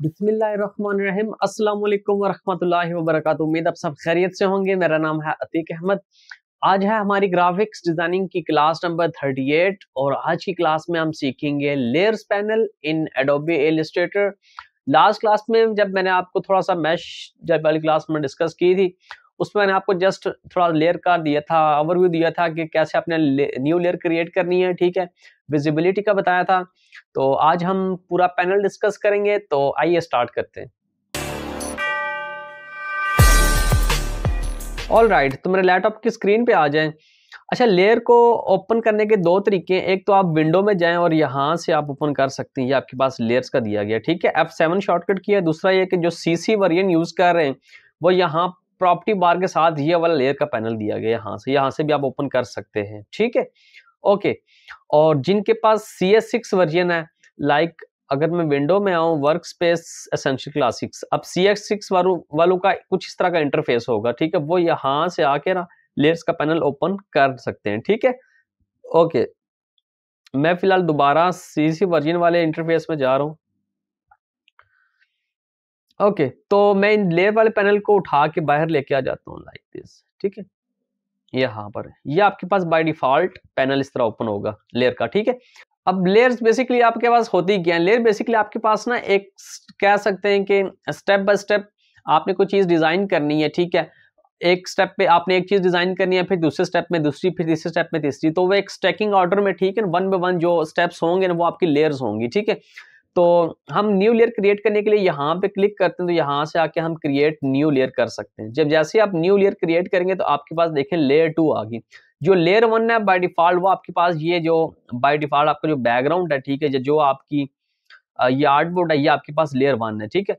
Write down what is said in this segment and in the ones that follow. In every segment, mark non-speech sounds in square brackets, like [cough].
उम्मीद आप सब खैरियत से होंगे मेरा नाम है अतीक अहमद आज है हमारी ग्राफिक्स डिज़ाइनिंग की क्लास नंबर 38 और आज की क्लास में हम सीखेंगे layers panel in Adobe Illustrator last class में जब मैंने आपको थोड़ा सा मैश जब वाली क्लास में डिस्कस की थी उसमें मैंने आपको जस्ट थोड़ा लेयर का दिया था ओवरव्यू दिया था कि कैसे आपने न्यू लेयर क्रिएट करनी है ठीक है विजिबिलिटी का बताया था तो आज हम पूरा पैनल डिस्कस करेंगे तो आइए स्टार्ट करते हैं ऑल राइट right, तो मेरे लैपटॉप की स्क्रीन पे आ जाए अच्छा लेयर को ओपन करने के दो तरीके हैं एक तो आप विंडो में जाएं और यहाँ से आप ओपन कर सकते हैं ये आपके पास लेयर्स का दिया गया ठीक है एफ सेवन शॉर्टकट किया है दूसरा ये कि जो सी सी यूज़ कर रहे हैं वो यहाँ प्रॉपर्टी बार के साथ ये वाला लेयर का पैनल दिया गया यहाँ से यहाँ से भी आप ओपन कर सकते हैं ठीक है ओके और जिनके पास सी एस सिक्स वर्जन है लाइक अगर मैं विंडो में आऊँ वर्क स्पेस एसेंशियल क्लासिक्स अब सी एस सिक्स वालों का कुछ इस तरह का इंटरफेस होगा ठीक है वो यहाँ से आके ना लेयर्स का पैनल ओपन कर सकते हैं ठीक है ओके मैं फिलहाल दोबारा सी सी वर्जन वाले इंटरफेस में जा रहा हूँ ओके तो मैं इन लेयर वाले पैनल को उठा के बाहर लेके आ जाता हूँ लाइक दिस ठीक है यहाँ पर ये आपके पास बाय डिफॉल्ट पैनल इस तरह ओपन होगा लेयर का ठीक है अब लेयर्स बेसिकली आपके पास होती क्या है लेयर बेसिकली आपके पास ना एक कह सकते हैं कि स्टेप बाय स्टेप आपने कोई चीज़ डिज़ाइन करनी है ठीक है एक स्टेप पे आपने एक चीज़ डिज़ाइन करनी है फिर दूसरे स्टेप में दूसरी फिर तीसरे स्टेप में तीसरी तो वो एक स्टैकिंग ऑर्डर में ठीक है वन बाय वन जो स्टेप्स होंगे ना वो आपकी लेयर्स होंगी ठीक है तो हम न्यू लेयर क्रिएट करने के लिए यहाँ पे क्लिक करते हैं तो यहाँ से आके हम क्रिएट न्यू लेयर कर सकते हैं जब जैसे आप न्यू लेयर क्रिएट करेंगे तो आपके पास देखें लेयर टू आ गई जो लेयर वन है बाय डिफॉल्ट वो आपके पास ये जो बाय डिफॉल्ट आपका जो बैकग्राउंड है ठीक है जो आपकी ये आर्टबोर्ड है ये आपके पास लेयर वन है ठीक है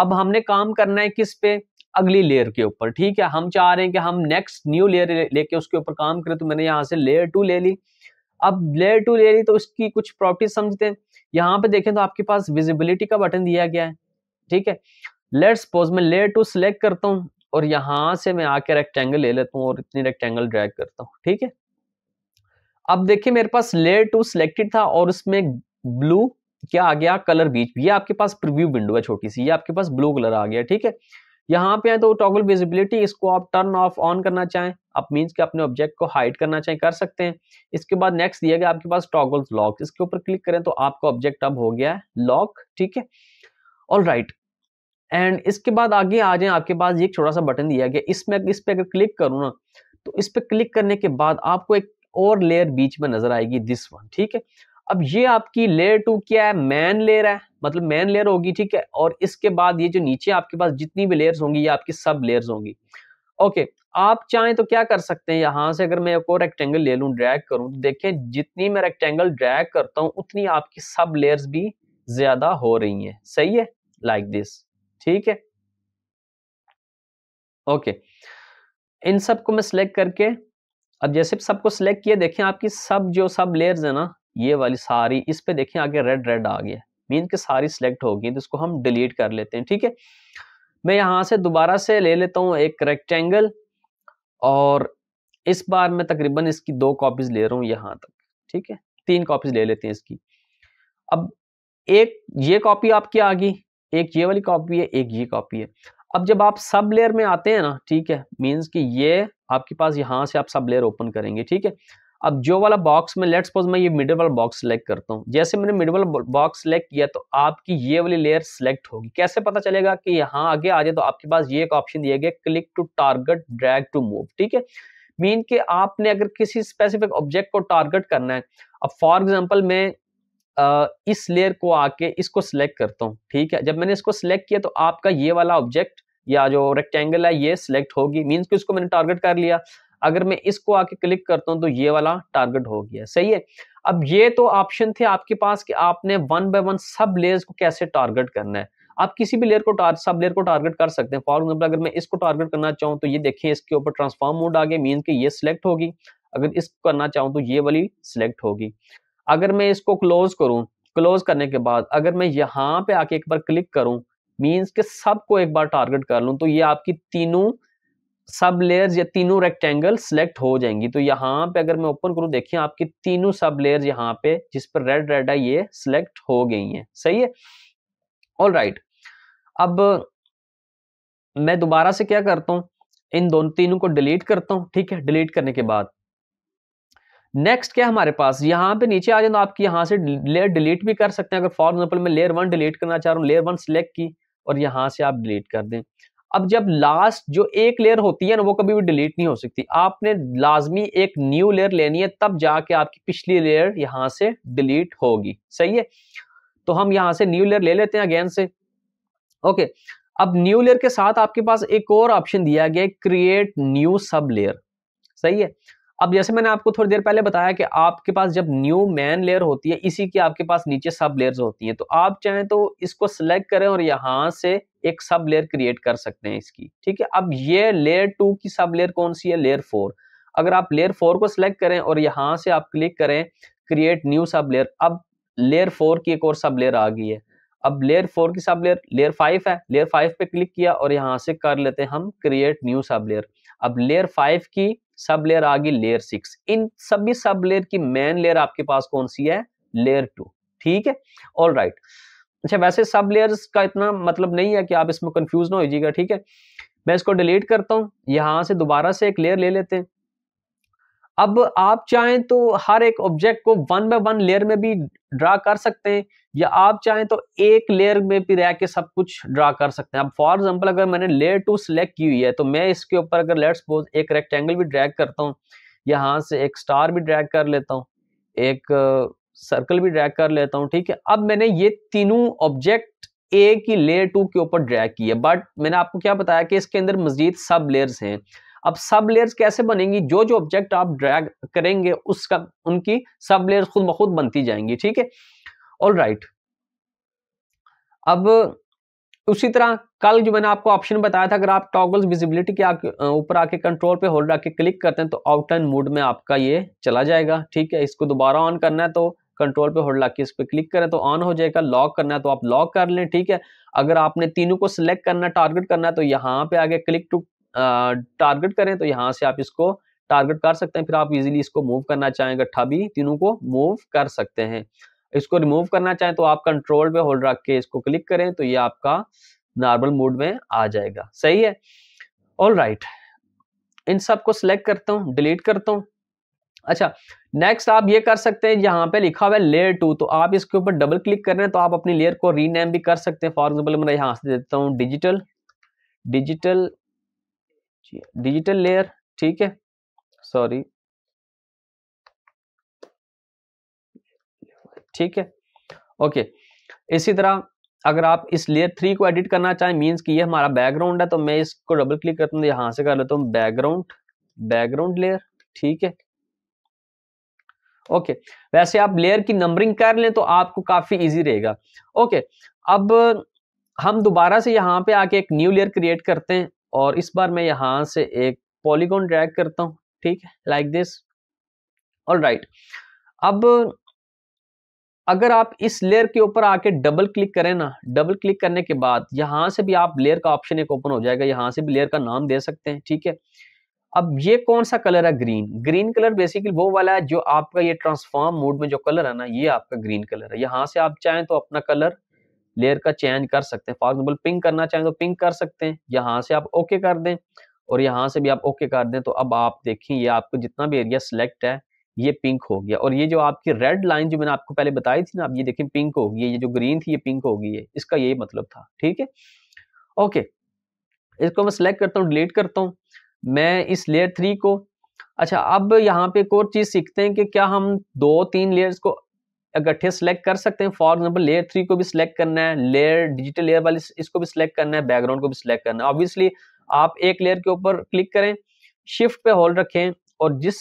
अब हमने काम करना है किस पे अगली लेयर के ऊपर ठीक है हम चाह रहे हैं कि हम नेक्स्ट न्यू लेयर लेके उसके ऊपर काम करें तो मैंने यहाँ से लेयर टू ले ली अब लेयर टू लेयर ही तो उसकी कुछ प्रॉपर्टीज समझते हैं यहाँ पे देखें तो आपके पास विजिबिलिटी का बटन दिया गया है ठीक है लेट सपोज मैं लेयर टू सिलेक्ट करता हूँ और यहाँ से मैं आके रेक्टेंगल ले लेता हूँ और इतनी रेक्टेंगल ड्रैग करता हूँ ठीक है अब देखिए मेरे पास लेयर टू सिलेक्टेड था और उसमें ब्लू क्या आ गया कलर बीच ये आपके पास प्रिव्यू विंडो है छोटी सी ये आपके पास ब्लू कलर आ गया ठीक है यहाँ पे आए तो टॉगल विजिबिलिटी इसको आप टर्न ऑफ ऑन करना चाहें आप मीन्स कि अपने ऑब्जेक्ट को हाइड करना चाहें कर सकते हैं इसके बाद नेक्स्ट दिया गया आपके पास टॉगल्स लॉक इसके ऊपर क्लिक करें तो आपका ऑब्जेक्ट अब हो गया है लॉक ठीक है ऑल राइट एंड इसके बाद आगे आ जाए आपके पास ये छोटा सा बटन दिया गया इसमें इस पर अगर क्लिक करूँ ना तो इस पर क्लिक करने के बाद आपको एक और लेयर बीच में नजर आएगी दिस वन ठीक है अब ये आपकी लेयर टू क्या है मैन लेयर है मतलब मैन लेयर होगी ठीक है और इसके बाद ये जो नीचे आपके पास जितनी भी लेयर्स होंगी ये आपकी सब लेयर्स होंगी ओके आप चाहें तो क्या कर सकते हैं यहाँ से अगर मैं एक और रेक्टेंगल ले लूँ ड्रैग करूँ तो देखें जितनी मैं रेक्टेंगल ड्रैग करता हूँ उतनी आपकी सब लेयर्स भी ज्यादा हो रही हैं सही है लाइक दिस ठीक है ओके okay. इन सबको मैं सिलेक्ट करके अब जैसे सबको सिलेक्ट किया देखें आपकी सब जो सब लेयर्स है ना ये वाली सारी इस पे देखें आगे रेड रेड आ गया मीन की सारी सिलेक्ट होगी तो इसको हम डिलीट कर लेते हैं ठीक है मैं यहाँ से दोबारा से ले लेता हूँ एक रेक्टेंगल और इस बार मैं तकरीबन इसकी दो कॉपीज ले रहा हूँ यहाँ तक ठीक है तीन कॉपीज ले लेते हैं इसकी अब एक ये कॉपी आपकी आ गई एक ये वाली कॉपी है एक ये कॉपी है अब जब आप सब लेयर में आते हैं ना ठीक है मीन्स कि ये आपके पास यहाँ से आप सब लेयर ओपन करेंगे ठीक है अब जो वाला बॉक्स में लेट सपोज मैं ये मिडल वाला बॉक्स सेलेक्ट करता हूँ जैसे मैंने मिडल वाला बॉक्स सेलेक्ट किया तो आपकी ये वाली लेयर सेलेक्ट होगी कैसे पता चलेगा कि यहाँ आगे आ जाए तो आपके पास ये एक ऑप्शन दिया गया click to target drag to move ठीक है मीन के आपने अगर किसी स्पेसिफिक ऑब्जेक्ट को टारगेट करना है अब फॉर एग्जाम्पल मैं इस लेयर को आके इसको सिलेक्ट करता हूँ ठीक है जब मैंने इसको सिलेक्ट किया तो आपका ये वाला ऑब्जेक्ट या जो रेक्टेंगल है ये सिलेक्ट होगी मीन्स को इसको मैंने टारगेट कर लिया अगर मैं इसको आके क्लिक करता हूं तो ये वाला टारगेट हो गया सही है अब ये तो ऑप्शन थे आपके पास कि आपने वन बाय वन सब लेयर्स को कैसे टारगेट करना है आप किसी भी लेयर को सब लेयर को टारगेट कर सकते हैं फॉर एग्जाम्पल अगर मैं इसको टारगेट करना चाहूँ तो ये देखिए इसके ऊपर ट्रांसफॉर्म मोड आ गया मीन कि ये सिलेक्ट होगी अगर इसको करना चाहूँ तो ये वाली सिलेक्ट होगी अगर मैं इसको क्लोज करूँ क्लोज करने के बाद अगर मैं यहाँ पे आके एक बार क्लिक करूँ मीन्स के सबको एक बार टारगेट कर लूँ तो ये आपकी तीनों सब लेयर्स या तीनों रेक्टेंगल सिलेक्ट हो जाएंगी तो यहाँ पे अगर मैं ओपन करूँ देखिए आपकी तीनों सब लेयर्स यहाँ पे जिस पर रेड रेड है ये सिलेक्ट हो गई हैं सही है ऑल राइट अब मैं दोबारा से क्या करता हूँ इन दोनों तीनों को डिलीट करता हूँ ठीक है डिलीट करने के बाद नेक्स्ट क्या हमारे पास यहाँ पे नीचे आ जाए तो आप यहाँ से लेयर डिलीट भी कर सकते हैं अगर फॉर एग्जाम्पल मैं लेयर वन डिलीट करना चाह रहा हूँ लेयर वन सिलेक्ट की और यहाँ से आप डिलीट कर दें अब जब लास्ट जो एक लेयर होती है ना वो कभी भी डिलीट नहीं हो सकती आपने लाजमी एक न्यू लेयर लेनी है तब जाके आपकी पिछली लेयर यहां से डिलीट होगी सही है तो हम यहां से न्यू लेयर ले लेते हैं अगेन से ओके अब न्यू लेयर के साथ आपके पास एक और ऑप्शन दिया गया है क्रिएट न्यू सब लेयर सही है अब जैसे मैंने आपको थोड़ी देर पहले बताया कि आपके पास जब न्यू मैन लेयर होती है इसी की आपके पास नीचे सब लेयर्स होती हैं तो आप चाहें तो इसको सिलेक्ट करें और यहाँ से एक सब लेयर क्रिएट कर सकते हैं इसकी ठीक है अब ये लेयर टू की सब लेयर कौन सी है लेयर फोर अगर आप लेयर फोर को सिलेक्ट करें और यहाँ से आप क्लिक करें क्रिएट न्यू सब लेयर अब लेयर फोर की एक और सब लेयर आ गई है अब लेयर फोर की सब लेयर लेयर फाइव है लेयर फाइव पे क्लिक किया और यहाँ से कर लेते हैं हम क्रिएट न्यू सब लेयर अब लेयर फाइव की सब लेयर आ गई लेयर सिक्स इन सभी सब लेयर की मेन लेयर आपके पास कौन सी है लेयर टू ठीक है ऑल राइट अच्छा वैसे सब लेयर्स का इतना मतलब नहीं है कि आप इसमें कंफ्यूज ना हो ठीक है मैं इसको डिलीट करता हूं यहां से दोबारा से एक लेयर ले लेते हैं अब आप चाहें तो हर एक ऑब्जेक्ट को वन बाय वन लेयर में भी ड्रा कर सकते हैं या आप चाहें तो एक लेयर में भी रह के सब कुछ ड्रा कर सकते हैं अब फॉर एग्जांपल अगर मैंने लेयर टू सिलेक्ट की हुई है तो मैं इसके ऊपर अगर लेट सपोज एक रेक्टेंगल भी ड्रैग करता हूँ यहाँ से एक स्टार भी ड्रैग कर लेता हूँ एक सर्कल भी ड्रैग कर लेता हूँ ठीक है अब मैंने ये तीनों ऑब्जेक्ट ए की लेयर टू के ऊपर ड्रैग की है बट मैंने आपको क्या बताया कि इसके अंदर मजीद सब लेयर्स हैं अब सब लेयर्स कैसे बनेंगी जो जो ऑब्जेक्ट आप ड्रैग करेंगे उसका उनकी सब लेयर्स खुद ब खुद बनती जाएंगी ठीक है ऑल राइट अब उसी तरह कल जो मैंने आपको ऑप्शन बताया था अगर आप टॉगल्स विजिबिलिटी के ऊपर आके कंट्रोल पे होल्ड आके क्लिक करते हैं तो आउट एंड मोड में आपका ये चला जाएगा ठीक है इसको दोबारा ऑन करना है तो कंट्रोल पे होल्ड आके इस पर क्लिक करें तो ऑन हो जाएगा लॉक करना है तो आप लॉक कर लें ठीक है अगर आपने तीनों को सिलेक्ट करना टारगेट करना है तो यहाँ पे आगे क्लिक टू टारगेट करें तो यहाँ से आप इसको टारगेट कर सकते हैं फिर आप इजिली इसको मूव करना चाहेंगे अट्ठा भी तीनों को मूव कर सकते हैं इसको रिमूव करना चाहें तो आप कंट्रोल पे होल्ड रख के इसको क्लिक करें तो ये आपका नॉर्मल मोड में आ जाएगा सही है ऑल राइट right. इन सबको सिलेक्ट करता हूँ डिलीट करता हूँ अच्छा नेक्स्ट आप ये कर सकते हैं यहाँ पे लिखा हुआ है लेयर टू तो आप इसके ऊपर डबल क्लिक कर रहे हैं तो आप अपनी लेयर को रीनेम भी कर सकते हैं फॉर एग्जाम्पल मैं यहाँ से देता हूँ डिजिटल डिजिटल डिजिटल लेयर ठीक है सॉरी ठीक है ओके इसी तरह अगर आप इस लेयर थ्री को एडिट करना चाहें मीन्स कि ये हमारा बैकग्राउंड है तो मैं इसको डबल क्लिक करता हूँ यहाँ से कर लेता हूँ बैकग्राउंड बैकग्राउंड लेयर ठीक है ओके वैसे आप लेयर की नंबरिंग कर लें तो आपको काफी इजी रहेगा ओके अब हम दोबारा से यहाँ पे आके एक न्यू लेयर क्रिएट करते हैं और इस बार मैं यहाँ से एक पॉलीगॉन ड्रैग करता हूँ ठीक है लाइक दिस ऑल राइट अब अगर आप इस लेयर के ऊपर आके डबल क्लिक करें ना डबल क्लिक करने के बाद यहां से भी आप लेयर का ऑप्शन एक ओपन हो जाएगा यहां से भी लेयर का नाम दे सकते हैं ठीक है अब ये कौन सा कलर है ग्रीन ग्रीन कलर बेसिकली वो वाला है जो आपका ये ट्रांसफॉर्म मोड में जो कलर है ना ये आपका ग्रीन कलर है यहाँ से आप चाहें तो अपना कलर लेयर का चेंज कर सकते हैं फॉर एग्जाम्पल पिंक करना चाहें तो पिंक कर सकते हैं यहाँ से आप ओके कर दें और यहाँ से भी आप ओके कर दें तो अब आप देखें ये आपको जितना भी एरिया सिलेक्ट है ये पिंक हो गया और ये जो आपकी रेड लाइन जो मैंने आपको पहले बताई थी ना आप ये देखें पिंक होगी ये जो ग्रीन थी ये पिंक होगी है इसका यही मतलब था ठीक है ओके इसको मैं सिलेक्ट करता हूँ डिलीट करता हूँ मैं इस लेयर थ्री को अच्छा अब यहाँ पे एक और चीज़ सीखते हैं कि क्या हम दो तीन लेयर्स को इकट्ठे सेलेक्ट कर सकते हैं फॉर एग्जाम्पल लेयर थ्री को भी सिलेक्ट करना है लेयर डिजिटल लेयर वाली इसको भी सिलेक्ट करना है बैकग्राउंड को भी सिलेक्ट करना है ऑब्वियसली आप एक लेयर के ऊपर क्लिक करें शिफ्ट पे होल्ड रखें और जिस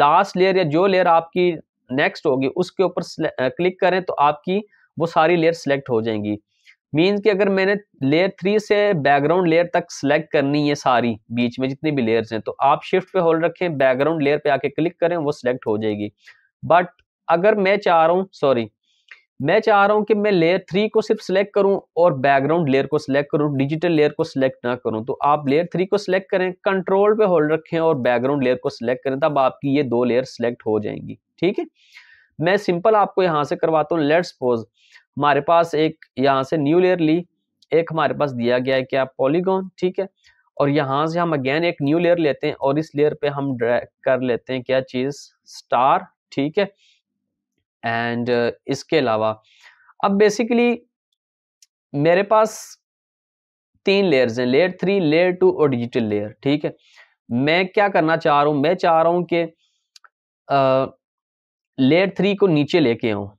लास्ट लेयर या जो लेयर आपकी नेक्स्ट होगी उसके ऊपर क्लिक करें तो आपकी वो सारी लेयर सेलेक्ट हो जाएंगी मीन्स कि अगर मैंने लेयर थ्री से बैकग्राउंड लेयर तक सेलेक्ट करनी है सारी बीच में जितनी भी लेयर्स हैं तो आप शिफ्ट पे होल्ड रखें बैकग्राउंड लेयर पे आके क्लिक करें वो सिलेक्ट हो जाएगी बट अगर मैं चाह रहा हूँ सॉरी मैं चाह रहा हूं कि मैं लेयर थ्री को सिर्फ सिलेक्ट करूं और बैकग्राउंड लेयर को सिलेक्ट करूं डिजिटल लेयर को सिलेक्ट ना करूं तो आप लेयर थ्री को सिलेक्ट करें कंट्रोल पे होल्ड रखें और बैकग्राउंड लेयर को सिलेक्ट करें तब आपकी ये दो लेयर सिलेक्ट हो जाएंगी ठीक है मैं सिंपल आपको यहाँ से करवाता हूँ लेट सपोज हमारे पास एक यहाँ से न्यू लेयर ली एक हमारे पास दिया गया है क्या पॉलीगॉन ठीक है और यहाँ से हम अगेन एक न्यू लेयर लेते हैं और इस लेयर पे हम कर लेते हैं क्या चीज स्टार ठीक है एंड uh, इसके अलावा अब बेसिकली मेरे पास तीन लेयर्स हैं लेयर थ्री लेयर टू और डिजिटल लेयर ठीक है मैं क्या करना चाह रहा हूँ मैं चाह रहा हूँ कि लेयर थ्री को नीचे लेके आऊँ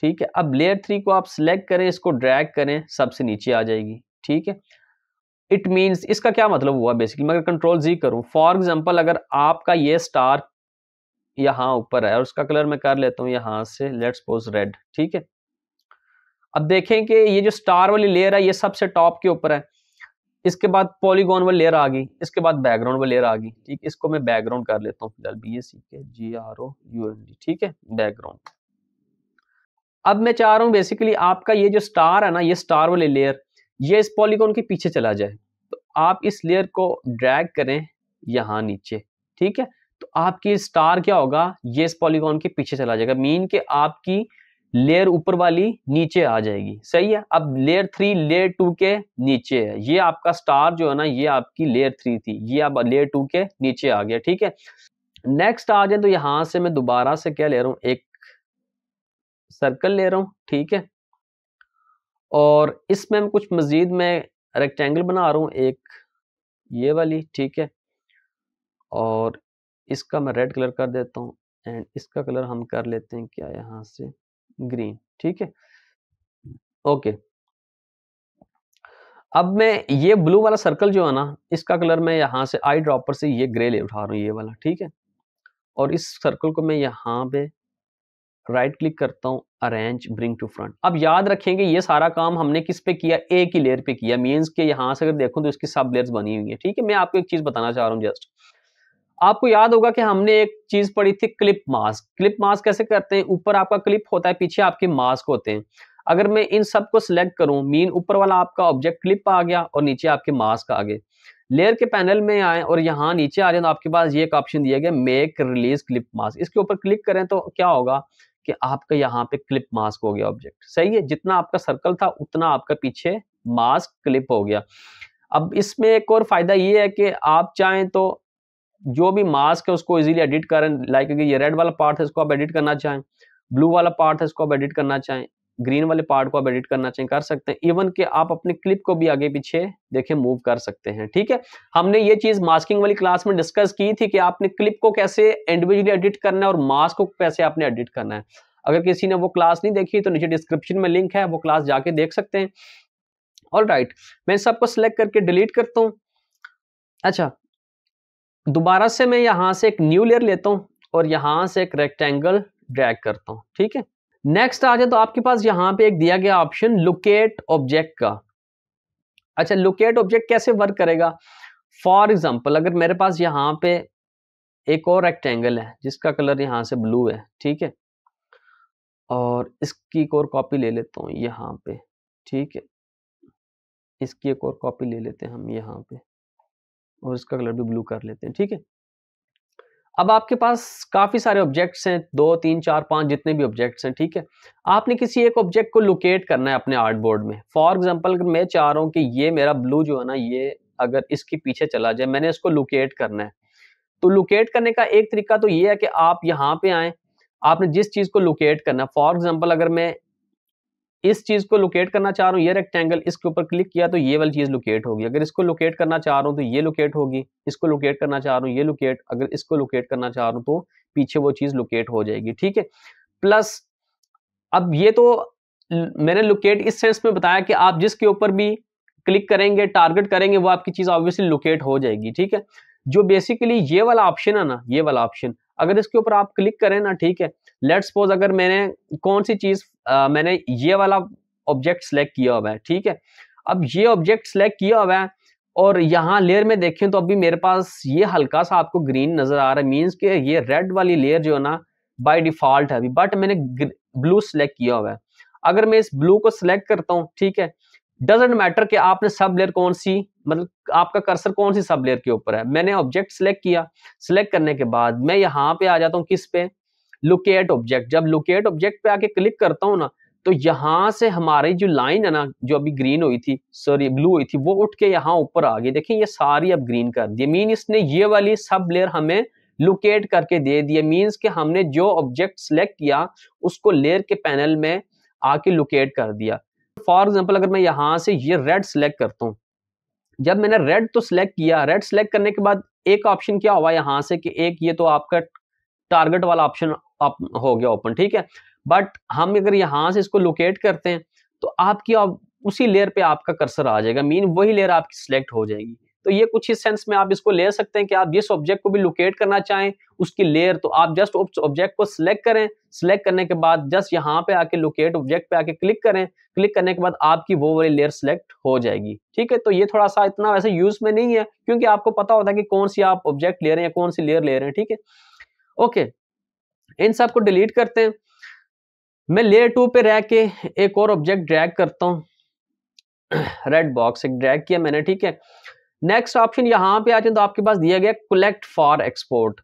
ठीक है अब लेयर थ्री को आप सिलेक्ट करें इसको ड्रैग करें सबसे नीचे आ जाएगी ठीक है इट मीन्स इसका क्या मतलब हुआ बेसिकली मैं अगर कंट्रोल जी करूँ फॉर एग्जाम्पल अगर आपका ये स्टार यहाँ ऊपर है और उसका कलर मैं कर लेता हूँ यहाँ से लेट्स पोज रेड ठीक है अब देखें कि ये जो स्टार वाली लेयर है ये सबसे टॉप के ऊपर है इसके बाद पॉलीगोन वाली लेयर आ गई इसके बाद बैकग्राउंड वाली लेयर आ गई ठीक इसको मैं बैकग्राउंड कर लेता हूँ फिलहाल B S K G R O U N D ठीक है बैकग्राउंड अब मैं चाह रहा हूँ बेसिकली आपका ये जो स्टार है ना ये स्टार वाली लेयर ये इस पॉलीगॉन के पीछे चला जाए तो आप इस लेयर को ड्रैग करें यहाँ नीचे ठीक है तो आपकी स्टार क्या होगा ये इस पॉलीगॉन के पीछे चला जाएगा मीन के आपकी लेयर ऊपर वाली नीचे आ जाएगी सही है अब लेयर थ्री लेयर टू के नीचे है ये आपका स्टार जो है ना ये आपकी लेयर थ्री थी ये अब लेयर टू के नीचे आ गया ठीक है नेक्स्ट आ जाए तो यहां से मैं दोबारा से क्या ले रहा हूँ एक सर्कल ले रहा हूं ठीक है और इसमें कुछ मजीद में रेक्टेंगल बना रहा हूँ एक ये वाली ठीक है और इसका मैं रेड कलर कर देता हूँ एंड इसका कलर हम कर लेते हैं क्या यहाँ से ग्रीन ठीक है ओके अब मैं ये ब्लू वाला सर्कल जो है ना इसका कलर मैं यहाँ से आई ड्रॉपर से ये ग्रे ले उठा रहा हूँ ये वाला ठीक है और इस सर्कल को मैं यहाँ पे राइट क्लिक करता हूँ अरेंज ब्रिंग टू फ्रंट अब याद रखेंगे ये सारा काम हमने किस पे किया एक ही लेयर पे किया मीन्स के यहाँ से अगर देखो तो इसकी सब लेयर्स बनी हुई है ठीक है मैं आपको एक चीज़ बताना चाह रहा हूँ जस्ट आपको याद होगा कि हमने एक चीज पढ़ी थी क्लिप मास्क क्लिप मास्क कैसे करते हैं ऊपर आपका क्लिप होता है पीछे आपके मास्क होते हैं अगर मैं इन सब को सिलेक्ट करूं मीन ऊपर वाला आपका ऑब्जेक्ट क्लिप आ गया और नीचे आपके मास्क आ गए लेयर के पैनल में आए और यहाँ नीचे आ जाए तो आपके पास ये एक ऑप्शन दिया गया मेक रिलीज क्लिप मास्क इसके ऊपर क्लिक करें तो क्या होगा कि आपका यहाँ पे क्लिप मास्क हो गया ऑब्जेक्ट सही है जितना आपका सर्कल था उतना आपका पीछे मास्क क्लिप हो गया अब इसमें एक और फायदा ये है कि आप चाहें तो जो भी मास्क है उसको इजीली एडिट करें लाइक अगर ये रेड वाला पार्ट है इसको आप एडिट करना चाहें ब्लू वाला पार्ट है इसको आप एडिट करना चाहें ग्रीन वाले पार्ट को आप एडिट करना चाहें कर सकते हैं इवन के आप अपने क्लिप को भी आगे पीछे देखें मूव कर सकते हैं ठीक है हमने ये चीज मास्किंग वाली क्लास में डिस्कस की थी कि आपने क्लिप को कैसे इंडिविजुअली एडिट करना है और मास्क को कैसे आपने एडिट करना है अगर किसी ने वो क्लास नहीं देखी तो नीचे डिस्क्रिप्शन में लिंक है वो क्लास जाके देख सकते हैं ऑल राइट right. मैं सबको सिलेक्ट करके डिलीट करता हूँ अच्छा दोबारा से मैं यहां से एक न्यू लेयर लेता हूं और यहां से एक रेक्टेंगल ड्रैग करता हूँ ठीक है नेक्स्ट आ जाए तो आपके पास यहां पे एक दिया गया ऑप्शन लोकेट ऑब्जेक्ट का अच्छा लोकेट ऑब्जेक्ट कैसे वर्क करेगा फॉर एग्जाम्पल अगर मेरे पास यहाँ पे एक और रेक्टेंगल है जिसका कलर यहाँ से ब्लू है ठीक है और इसकी एक और कॉपी ले लेता हूँ यहाँ पे ठीक है इसकी एक और कॉपी ले लेते हैं हम यहाँ पे और इसका कलर भी ब्लू कर लेते हैं ठीक है अब आपके पास काफ़ी सारे ऑब्जेक्ट्स हैं दो तीन चार पांच जितने भी ऑब्जेक्ट्स हैं ठीक है आपने किसी एक ऑब्जेक्ट को लोकेट करना है अपने आर्ट बोर्ड में फॉर एग्जांपल मैं चाह रहा हूँ कि ये मेरा ब्लू जो है ना ये अगर इसके पीछे चला जाए मैंने इसको लोकेट करना है तो लोकेट करने का एक तरीका तो ये है कि आप यहाँ पे आए आपने जिस चीज़ को लोकेट करना फॉर एग्जाम्पल अगर मैं इस चीज को लोकेट करना चाह रहा हूँ ये रेक्टेंगल इसके ऊपर क्लिक किया तो ये वाली चीज लोकेट होगी अगर इसको लोकेट करना चाह रहा हूँ तो ये लोकेट होगी इसको लोकेट करना चाह रहा हूँ ये लोकेट अगर इसको लोकेट करना चाह रहा हूँ तो पीछे वो चीज लोकेट हो जाएगी ठीक है प्लस अब ये तो मैंने लोकेट इस सेंस में बताया कि आप जिसके ऊपर भी क्लिक करेंगे टारगेट करेंगे वो आपकी चीज ऑब्वियसली लोकेट हो जाएगी ठीक है जो बेसिकली ये वाला ऑप्शन है ना ये वाला ऑप्शन अगर इसके ऊपर आप क्लिक करें ना ठीक है लेट सपोज अगर मैंने कौन सी चीज मैंने ये वाला ऑब्जेक्ट सेलेक्ट किया हुआ है ठीक है अब ये ऑब्जेक्ट सेलेक्ट किया हुआ है और यहाँ लेयर में देखें तो अभी मेरे पास ये हल्का सा आपको ग्रीन नजर आ रहा है मीन्स के ये रेड वाली लेयर जो है ना बाय डिफॉल्ट है अभी बट मैंने ब्लू सेलेक्ट किया हुआ है अगर मैं इस ब्लू को सिलेक्ट करता हूँ ठीक है डजेंट मैटर कि आपने सब लेयर कौन सी मतलब आपका कर्सर कौन सी सब लेयर के ऊपर है मैंने ऑब्जेक्ट सिलेक्ट किया सिलेक्ट करने के बाद मैं यहाँ पे आ जाता हूँ किस पे लुकेट ऑब्जेक्ट जब लुकेट ऑब्जेक्ट पे आके क्लिक करता हूँ ना तो यहाँ से हमारी जो लाइन है ना जो अभी ग्रीन हुई थी सॉरी ब्लू हुई थी वो उठ के यहाँ ऊपर आ गई देखिए ये सारी अब ग्रीन कर दी मीन इसने ये वाली सब लेयर हमें लोकेट करके दे दिए मीन्स कि हमने जो ऑब्जेक्ट सिलेक्ट किया उसको लेयर के पैनल में आके लोकेट कर दिया फॉर एग्जाम्पल अगर मैं यहाँ से ये रेड सिलेक्ट करता हूँ जब मैंने रेड तो सिलेक्ट किया रेड सिलेक्ट करने के बाद एक ऑप्शन क्या हुआ यहाँ से कि एक ये तो आपका टारगेट वाला ऑप्शन आप हो गया ओपन ठीक है बट हम अगर यहाँ से इसको लोकेट करते हैं तो आपकी आप उसी लेयर पे आपका कर्सर आ जाएगा मीन वही लेयर आपकी सिलेक्ट हो जाएगी तो ये कुछ इस सेंस में आप इसको ले सकते हैं कि आप जिस ऑब्जेक्ट को भी लोकेट करना चाहें उसकी लेयर तो आप जस्ट ऑब्जेक्ट को सिलेक्ट करें सिलेक्ट करने के बाद जस्ट यहाँ पे आके लोकेट ऑब्जेक्ट पे आके क्लिक करें क्लिक करने के बाद आपकी वो वाली लेयर सिलेक्ट हो जाएगी ठीक है तो ये थोड़ा सा इतना वैसे यूज में नहीं है क्योंकि आपको पता होता है कि कौन सी आप ऑब्जेक्ट ले रहे हैं कौन सी लेयर ले रहे हैं ठीक है ओके इन सब को डिलीट करते हैं मैं लेयर टू पे रह के एक और ऑब्जेक्ट ड्रैग करता हूँ रेड [clears throat] बॉक्स एक ड्रैग किया मैंने ठीक है नेक्स्ट ऑप्शन यहाँ पे आ जाए तो आपके पास दिया गया कलेक्ट फॉर एक्सपोर्ट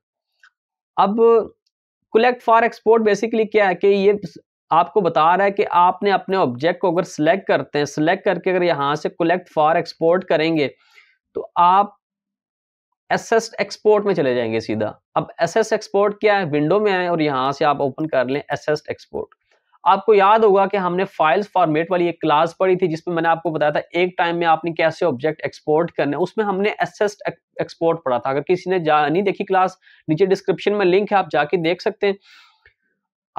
अब कलेक्ट फॉर एक्सपोर्ट बेसिकली क्या है कि ये आपको बता रहा है कि आपने अपने ऑब्जेक्ट को अगर सिलेक्ट करते हैं सिलेक्ट करके अगर यहाँ से कलेक्ट फॉर एक्सपोर्ट करेंगे तो आप एस एक्सपोर्ट में चले जाएंगे सीधा अब एसेस्ट एक्सपोर्ट क्या है विंडो में आए और यहाँ से आप ओपन कर लें एस एक्सपोर्ट आपको याद होगा कि हमने फाइल्स फॉर्मेट वाली एक क्लास पढ़ी थी जिसमें मैंने आपको बताया था एक टाइम में आपने कैसे ऑब्जेक्ट एक्सपोर्ट करने उसमें हमने एसेस्ट एक्सपोर्ट पढ़ा था अगर किसी ने जा नहीं देखी क्लास नीचे डिस्क्रिप्शन में लिंक है आप जाके देख सकते हैं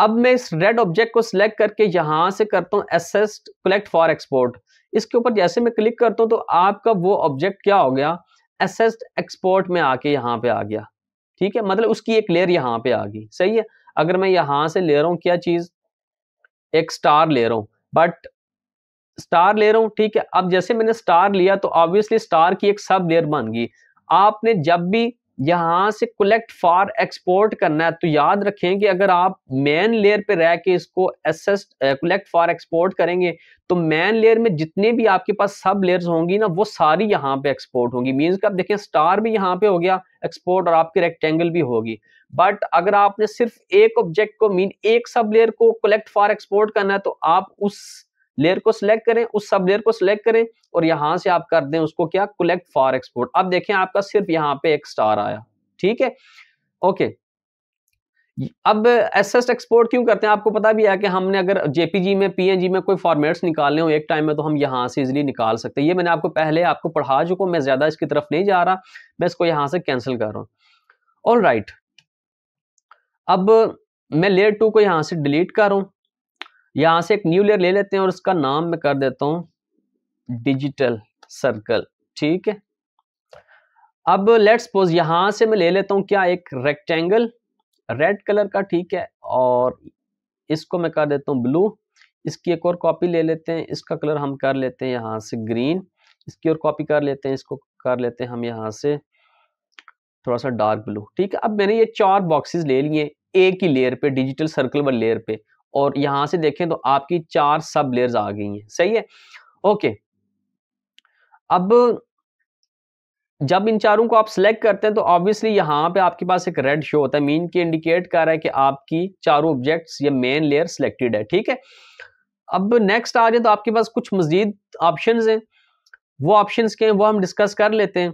अब मैं इस रेड ऑब्जेक्ट को सिलेक्ट करके यहां से करता हूँ एसेस्ट कलेक्ट फॉर एक्सपोर्ट इसके ऊपर जैसे मैं क्लिक करता हूँ तो आपका वो ऑब्जेक्ट क्या हो गया एसेस्ड एक्सपोर्ट में आके यहाँ पे आ गया ठीक है मतलब उसकी एक लेयर यहाँ पे आ गई सही है अगर मैं यहां से ले रहा हूँ क्या चीज़ एक स्टार ले रहा हूँ बट स्टार ले रहा हूँ ठीक है अब जैसे मैंने स्टार लिया तो ऑब्वियसली स्टार की एक सब लेयर बन गई आपने जब भी यहाँ से कलेक्ट फॉर एक्सपोर्ट करना है तो याद रखें कि अगर आप मेन लेयर पे रह के इसको असेस्ट कलेक्ट फॉर एक्सपोर्ट करेंगे तो मेन लेयर में जितने भी आपके पास सब लेयर्स होंगी ना वो सारी यहाँ पे एक्सपोर्ट होंगी मीन्स आप देखें स्टार भी यहाँ पे हो गया एक्सपोर्ट और आपकी रेक्टेंगल भी होगी बट अगर आपने सिर्फ एक ऑब्जेक्ट को मीन एक सब लेयर को कलेक्ट फॉर एक्सपोर्ट करना है तो आप उस लेयर को सिलेक्ट करें उस सब लेयर को सिलेक्ट करें और यहां से आप कर दें उसको क्या कलेक्ट फॉर एक्सपोर्ट अब देखें आपका सिर्फ यहाँ पे एक स्टार आया ठीक है ओके अब एसेस्ट एक्सपोर्ट क्यों करते हैं आपको पता भी है कि हमने अगर जेपीजी में पीएनजी में कोई फॉर्मेट्स निकालने हो एक टाइम में तो हम यहाँ से इजिली निकाल सकते हैं ये मैंने आपको पहले आपको पढ़ा चुका मैं ज़्यादा इसकी तरफ नहीं जा रहा मैं इसको यहां से कैंसिल कर रहा हूं ऑल राइट अब मैं लेयर टू को यहां से डिलीट कर रहा हूं यहाँ से एक न्यू लेयर ले लेते हैं और उसका नाम मैं कर देता हूँ डिजिटल सर्कल ठीक है अब लेट्स सपोज यहां से मैं ले लेता हूँ क्या एक रेक्टेंगल रेड कलर का ठीक है और इसको मैं कर देता हूँ ब्लू इसकी एक और कॉपी ले लेते हैं इसका कलर हम कर लेते हैं यहां से ग्रीन इसकी और कॉपी कर लेते हैं इसको कर लेते हैं हम यहाँ से थोड़ा सा डार्क ब्लू ठीक है अब मैंने ये चार बॉक्सेस ले लिए एक ही लेयर पे डिजिटल सर्कल व लेयर पे और यहां से देखें तो आपकी चार सब लेयर्स आ गई हैं सही है ओके अब जब इन चारों को आप सिलेक्ट करते हैं तो ऑब्वियसली यहां पे आपके पास एक रेड शो होता है मीन की इंडिकेट कर रहा है कि आपकी चारों ऑब्जेक्ट्स या मेन लेयर सिलेक्टेड है ठीक है अब नेक्स्ट आ जाए तो आपके पास कुछ मजीद ऑप्शन हैं वो ऑप्शन के हैं वो हम डिस्कस कर लेते हैं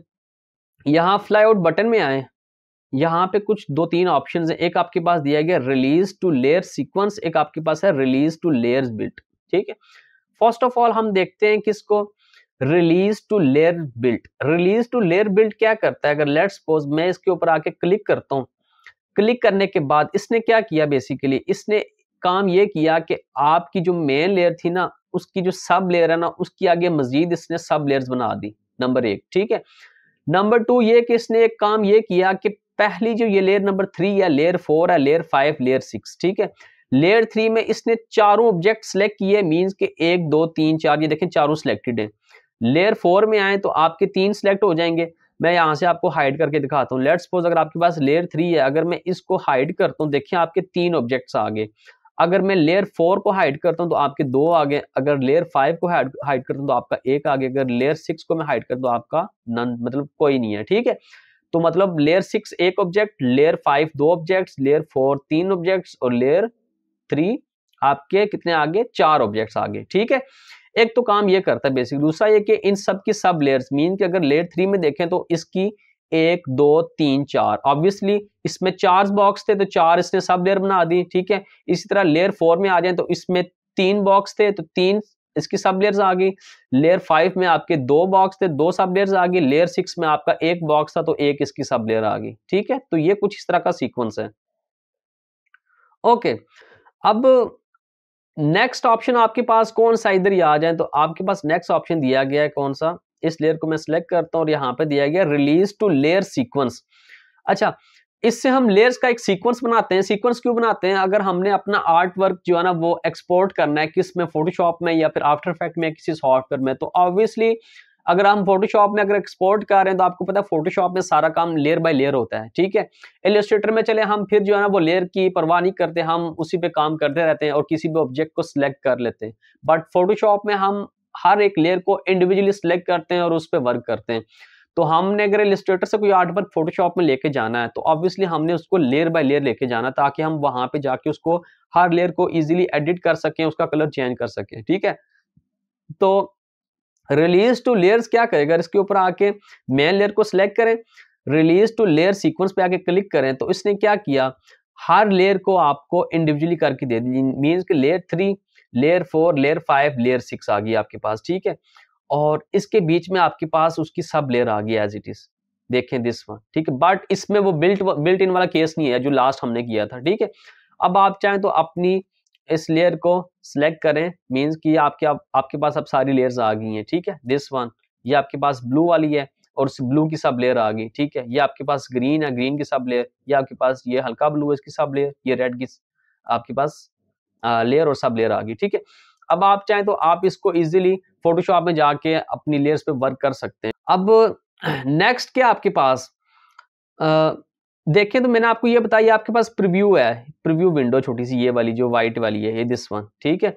यहाँ फ्लाई आउट बटन में आए यहाँ पे कुछ दो तीन ऑप्शन हैं एक आपके पास दिया गया रिलीज टू लेयर सीक्वेंस एक आपके पास है रिलीज टू लेयर बिल्ट ठीक है फर्स्ट ऑफ ऑल हम देखते हैं किसको release to layer build release to layer build क्या करता है अगर लेट सपोज मैं इसके ऊपर आके क्लिक करता हूँ क्लिक करने के बाद इसने क्या किया बेसिकली इसने काम ये किया कि आपकी जो मेन लेयर थी ना उसकी जो सब लेयर है ना उसकी आगे मजीद इसने सब लेयर्स बना दी नंबर एक ठीक है नंबर टू ये कि इसने एक काम ये किया कि पहली जो ये लेयर नंबर थ्री या लेयर फोर है लेयर फाइव लेयर सिक्स ठीक है लेयर थ्री में इसने चारों ऑब्जेक्ट सेलेक्ट किए मींस के एक दो तीन चार ये देखें चारों सिलेक्टेड हैं लेयर फोर में आए तो आपके तीन सिलेक्ट हो जाएंगे मैं यहां से आपको हाइड करके दिखाता हूँ लेट सपोज अगर आपके पास लेयर थ्री है अगर मैं इसको हाइड करता हूँ देखिए आपके तीन ऑब्जेक्ट्स आ गए अगर मैं लेयर फोर को हाइड करता हूँ तो आपके दो आ गए अगर लेयर फाइव को हाइड हाइड करता हूँ तो आपका एक आ गया अगर लेयर सिक्स को मैं हाइड करता हूँ तो आपका नन मतलब कोई नहीं है ठीक है तो मतलब लेयर सिक्स एक ऑब्जेक्ट लेयर फाइव दो ऑब्जेक्ट्स लेयर फोर तीन ऑब्जेक्ट्स और लेयर थ्री आपके कितने आगे चार ऑब्जेक्ट्स आगे ठीक है एक तो काम ये करता है बेसिक दूसरा ये कि इन सब की सब लेयर्स मीन कि अगर लेयर थ्री में देखें तो इसकी एक दो तीन चार ऑब्वियसली इसमें चार बॉक्स थे तो चार इसने सब लेयर बना दी ठीक है इसी तरह लेयर फोर में आ जाए तो इसमें तीन बॉक्स थे तो तीन इसकी सब लेयर्स आ गई लेयर फाइव में आपके दो बॉक्स थे दो सब लेयर्स आ गई लेयर सिक्स में आपका एक बॉक्स था तो एक इसकी सब लेयर आ गई ठीक है तो ये कुछ इस तरह का सीक्वेंस है ओके अब नेक्स्ट ऑप्शन आपके पास कौन सा इधर ही आ जाए तो आपके पास नेक्स्ट ऑप्शन दिया गया है कौन सा इस लेयर को मैं सिलेक्ट करता हूं और यहां पे दिया गया रिलीज टू लेयर सीक्वेंस अच्छा इससे हम लेयर्स का एक सीक्वेंस बनाते हैं सीक्वेंस क्यों बनाते हैं अगर हमने अपना आर्ट वर्क जो है ना वो एक्सपोर्ट करना है किस में फोटोशॉप में या फिर आफ्टर इफेक्ट में किसी सॉफ्टवेयर में तो ऑब्वियसली अगर हम फोटोशॉप में अगर एक्सपोर्ट कर रहे हैं तो आपको पता है फोटोशॉप में सारा काम लेयर बाय लेयर होता है ठीक है इलस्ट्रेटर में चले हम फिर जो है ना वो लेयर की परवाह नहीं करते हम उसी पे काम करते रहते हैं और किसी भी ऑब्जेक्ट को सिलेक्ट कर लेते हैं बट फोटोशॉप में हम हर एक लेयर को इंडिविजुअली सिलेक्ट करते हैं और उस पर वर्क करते हैं तो हमने अगर इलिस्ट्रेटर से कोई आर्ट वर्क फोटोशॉप में लेके जाना है तो ऑब्वियसली हमने उसको लेयर बाय लेयर लेके जाना ताकि हम वहां पे जाके उसको हर लेयर को इजीली एडिट कर सकें उसका कलर चेंज कर सकें ठीक है तो रिलीज टू लेयर्स क्या करेगा इसके ऊपर आके मेन लेयर को सिलेक्ट करें रिलीज टू लेयर सीक्वेंस पे आके क्लिक करें तो इसने क्या किया हर लेयर को आपको इंडिविजुअली करके दे दी मीन्स की layer three layer four layer five layer six आ गई आपके पास ठीक है और इसके बीच में आपके पास उसकी सब लेयर आ गई एज इट इज देखें दिस वन ठीक है बट इसमें वो बिल्ट बिल्ट इन वाला केस नहीं है जो लास्ट हमने किया था ठीक है अब आप चाहें तो अपनी इस लेयर को सिलेक्ट करें मीन्स कि आपके आप, आपके पास अब सारी लेयर्स आ गई हैं ठीक है दिस वन ये आपके पास ब्लू वाली है और उस ब्लू की सब लेयर आ गई ठीक है ये आपके पास ग्रीन है ग्रीन की सब लेयर ये आपके पास ये हल्का ब्लू है इसकी सब लेयर ये रेड की आपके पास लेयर और सब लेयर आ गई ठीक है अब आप चाहें तो आप इसको इजिली फोटोशॉप में जाके अपनी लेयर्स पे वर्क कर सकते हैं अब नेक्स्ट क्या आपके पास देखिए देखें तो मैंने आपको ये बताया आपके पास प्रीव्यू है प्रीव्यू विंडो छोटी सी ये वाली जो वाइट वाली है ये दिस वन ठीक है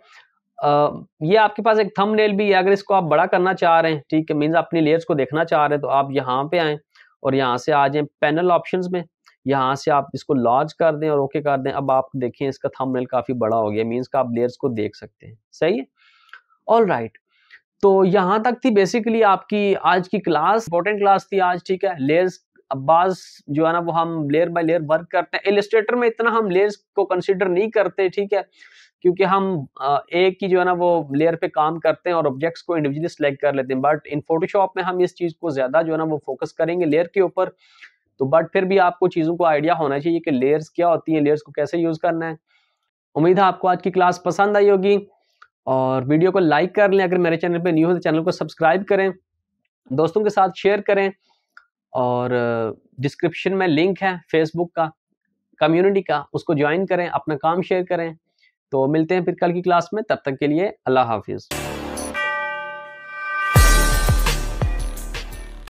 आ, ये आपके पास एक थंबनेल भी है अगर इसको आप बड़ा करना चाह रहे हैं ठीक है मीन्स अपनी लेयर्स को देखना चाह रहे हैं तो आप यहाँ पे आए और यहाँ से आ जाए पैनल ऑप्शन में यहाँ से आप इसको लॉज कर दें और ओके कर दें अब आप देखें इसका थंबनेल काफ़ी बड़ा हो गया मीन्स का आप लेयर्स को देख सकते हैं सही है ऑल राइट right. तो यहाँ तक थी बेसिकली आपकी आज की क्लास इंपॉर्टेंट क्लास थी आज ठीक है लेयर्स अब्बास जो है ना वो हम लेयर बाय लेयर वर्क करते हैं इलिस्ट्रेटर में इतना हम लेयर्स को कंसिडर नहीं करते ठीक है क्योंकि हम एक की जो है ना वो लेयर पे काम करते हैं और ऑब्जेक्ट्स को इंडिविजुअली सेलेक्ट कर लेते हैं बट इन फोटोशॉप में हम इस चीज़ को ज़्यादा जो है ना वो फोकस करेंगे लेयर के ऊपर तो बट फिर भी आपको चीज़ों को आइडिया होना चाहिए कि लेयर्स क्या होती हैं लेयर्स को कैसे यूज़ करना है उम्मीद है आपको आज की क्लास पसंद आई होगी और वीडियो को लाइक कर लें अगर मेरे चैनल पे न्यू हो तो चैनल को सब्सक्राइब करें दोस्तों के साथ शेयर करें और डिस्क्रिप्शन में लिंक है फेसबुक का कम्युनिटी का उसको ज्वाइन करें अपना काम शेयर करें तो मिलते हैं फिर कल की क्लास में तब तक के लिए अल्लाह हाफिज़